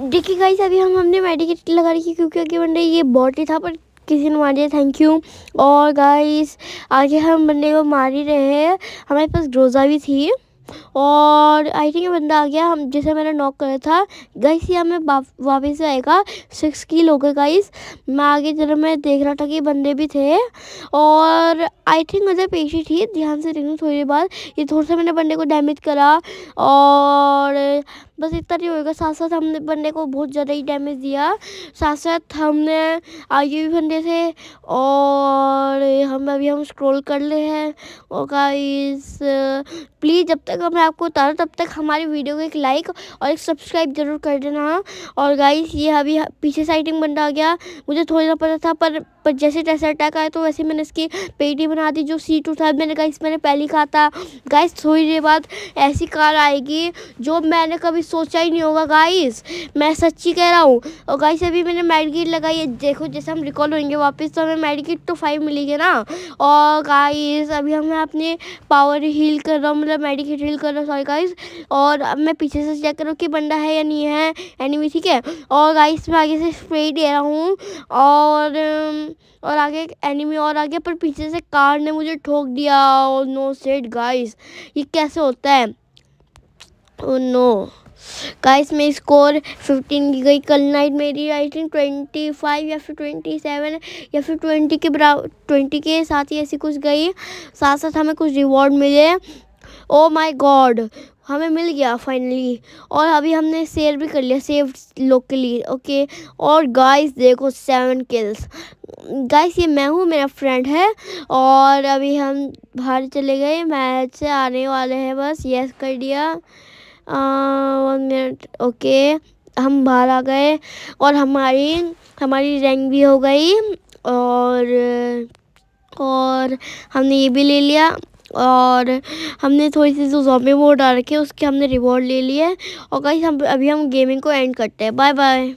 देखिए गाइस अभी हम हमने मेडिकेट लगा रखी क्योंकि आगे बन रही ये बॉट ही था पर किसी ने मार दिया थैंक यू और गाइस आगे हम बंदे को मार ही रहे हैं हमारे पास ग्रोज़ा भी थी और आई थिंक बंदा आ गया हम जिसे मैंने नॉक करा था गाइस ये हमें वापस आएगा सिक्स की लोग गाइस मैं आगे जरा मैं देख रहा था कि बंदे भी थे और आई थिंक मुझे पेशी थी ध्यान से देखूँ थोड़ी देर बाद ये थोड़ा सा मैंने बंदे को डैमेज करा और बस इतना ही होएगा साथ साथ हमने बंदे को बहुत ज़्यादा ही डैमेज दिया साथ साथ हमने आगे भी बंदे थे और हम अभी हम स्क्रॉल कर ले हैं और गाइस प्लीज़ जब तक मैं आपको उतारा तब तक हमारी वीडियो को एक लाइक और एक सब्सक्राइब ज़रूर कर देना और गाइस ये अभी पीछे साइडिंग बंदा आ गया मुझे थोड़ी ना पता था पर पर जैसे जैसे अटैक आया तो वैसे मैंने इसकी पेटी बना दी जो सी टू था मैंने गाइस इस मैंने पहले कहा था गाइस थोड़ी देर बाद ऐसी कार आएगी जो मैंने कभी सोचा ही नहीं होगा गाइस मैं सच्ची कह रहा हूँ और गाइस अभी मैंने मेडिकेट लगाई है देखो जैसे हम रिकॉल होंगे वापस तो हमें मेडिकेट तो फाइव मिलेगी ना और गाइस अभी हमें अपने पावर हील कर रहा हूँ मतलब मेडिकेट हील कर रहा हूँ सॉरी गाइस और अब मैं पीछे से चेक कर रहा हूँ कि बंदा है या नहीं है एनिमी ठीक है और गाइस मैं आगे से स्प्रे दे रहा हूँ और um, और आगे एक एनिमी और आ गया पर पीछे से कार ने मुझे ठोक दिया और नो सेट गाइस ये कैसे होता है ओ नो गाइस मेरी स्कोर 15 की गई कल नाइट मेरी आई थिंक 25 या फिर 27 या फिर 20 के बराबर 20 के साथ ही ऐसी कुछ गई साथ साथ हमें कुछ रिवॉर्ड मिले ओ माई गॉड हमें मिल गया फाइनली और अभी हमने सेल भी कर लिया सेव लोकली ओके और गाइस देखो सेवन किल्स गाइस ये मैं हूँ मेरा फ्रेंड है और अभी हम बाहर चले गए मैच से आने वाले हैं बस यस कर दिया वन मिनट ओके हम बाहर आ गए और हमारी हमारी रैंक भी हो गई और और हमने ये भी ले लिया और हमने थोड़ी सी जो जॉम्बी वो आ रखी है उसके हमने रिवॉर्ड ले लिया है और कहीं हम अभी हम गेमिंग को एंड करते हैं बाय बाय